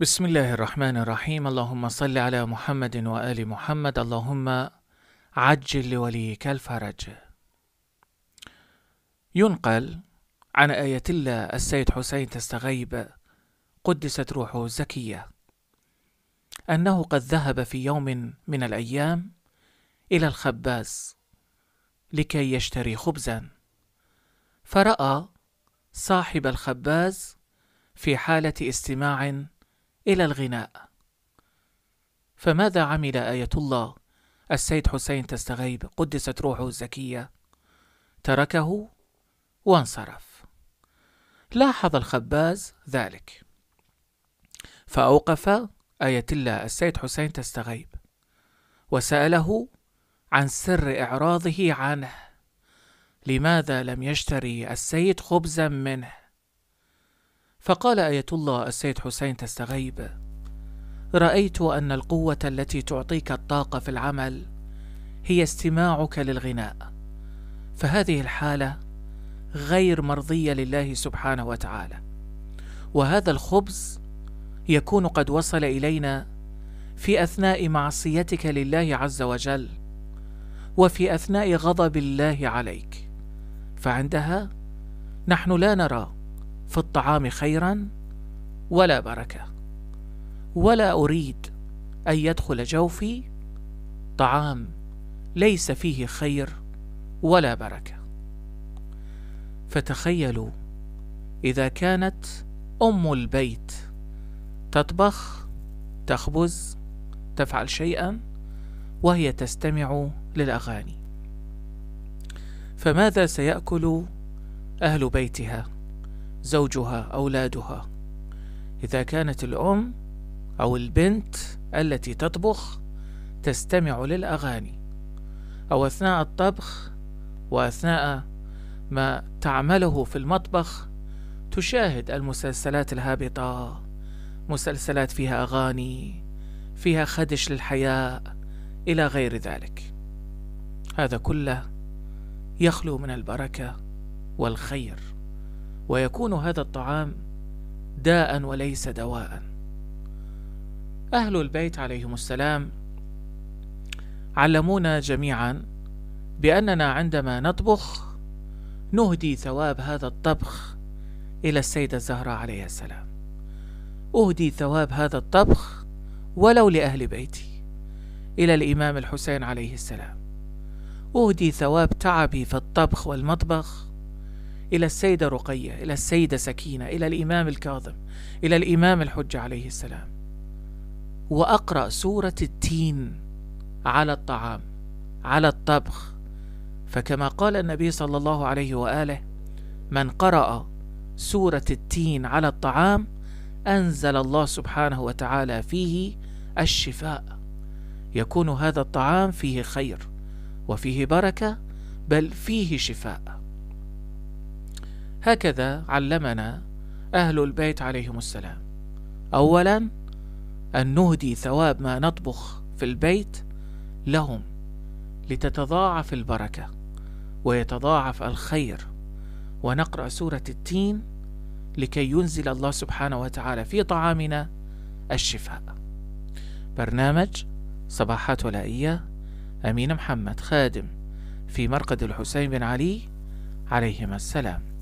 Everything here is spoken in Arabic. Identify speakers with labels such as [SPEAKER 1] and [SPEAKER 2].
[SPEAKER 1] بسم الله الرحمن الرحيم اللهم صل على محمد وآل محمد اللهم عجل لوليك الفرج ينقل عن آية الله السيد حسين تستغيب قدست روحه الزكية أنه قد ذهب في يوم من الأيام إلى الخباز لكي يشتري خبزا فرأى صاحب الخباز في حالة استماع إلى الغناء فماذا عمل آية الله السيد حسين تستغيب قدست روحه الزكية تركه وانصرف لاحظ الخباز ذلك فأوقف آية الله السيد حسين تستغيب وسأله عن سر إعراضه عنه لماذا لم يشتري السيد خبزا منه فقال آية الله السيد حسين تستغيب رأيت أن القوة التي تعطيك الطاقة في العمل هي استماعك للغناء فهذه الحالة غير مرضية لله سبحانه وتعالى وهذا الخبز يكون قد وصل إلينا في أثناء معصيتك لله عز وجل وفي أثناء غضب الله عليك فعندها نحن لا نرى في الطعام خيرا ولا بركة ولا أريد أن يدخل جوفي طعام ليس فيه خير ولا بركة فتخيلوا إذا كانت أم البيت تطبخ تخبز تفعل شيئا وهي تستمع للأغاني فماذا سيأكل أهل بيتها؟ زوجها أولادها إذا كانت الأم أو البنت التي تطبخ تستمع للأغاني أو أثناء الطبخ وأثناء ما تعمله في المطبخ تشاهد المسلسلات الهابطة مسلسلات فيها أغاني فيها خدش للحياء إلى غير ذلك هذا كله يخلو من البركة والخير ويكون هذا الطعام داء وليس دواء أهل البيت عليهم السلام علمونا جميعا بأننا عندما نطبخ نهدي ثواب هذا الطبخ إلى السيدة الزهراء عليها السلام أهدي ثواب هذا الطبخ ولو لأهل بيتي إلى الإمام الحسين عليه السلام أهدي ثواب تعبي في الطبخ والمطبخ إلى السيدة رقية إلى السيدة سكينة إلى الإمام الكاظم إلى الإمام الحجة عليه السلام وأقرأ سورة التين على الطعام على الطبخ فكما قال النبي صلى الله عليه وآله من قرأ سورة التين على الطعام أنزل الله سبحانه وتعالى فيه الشفاء يكون هذا الطعام فيه خير وفيه بركة بل فيه شفاء هكذا علمنا أهل البيت عليهم السلام أولا أن نهدي ثواب ما نطبخ في البيت لهم لتتضاعف البركة ويتضاعف الخير ونقرأ سورة التين لكي ينزل الله سبحانه وتعالى في طعامنا الشفاء برنامج صباحات ولائية أمين محمد خادم في مرقد الحسين بن علي عليهما السلام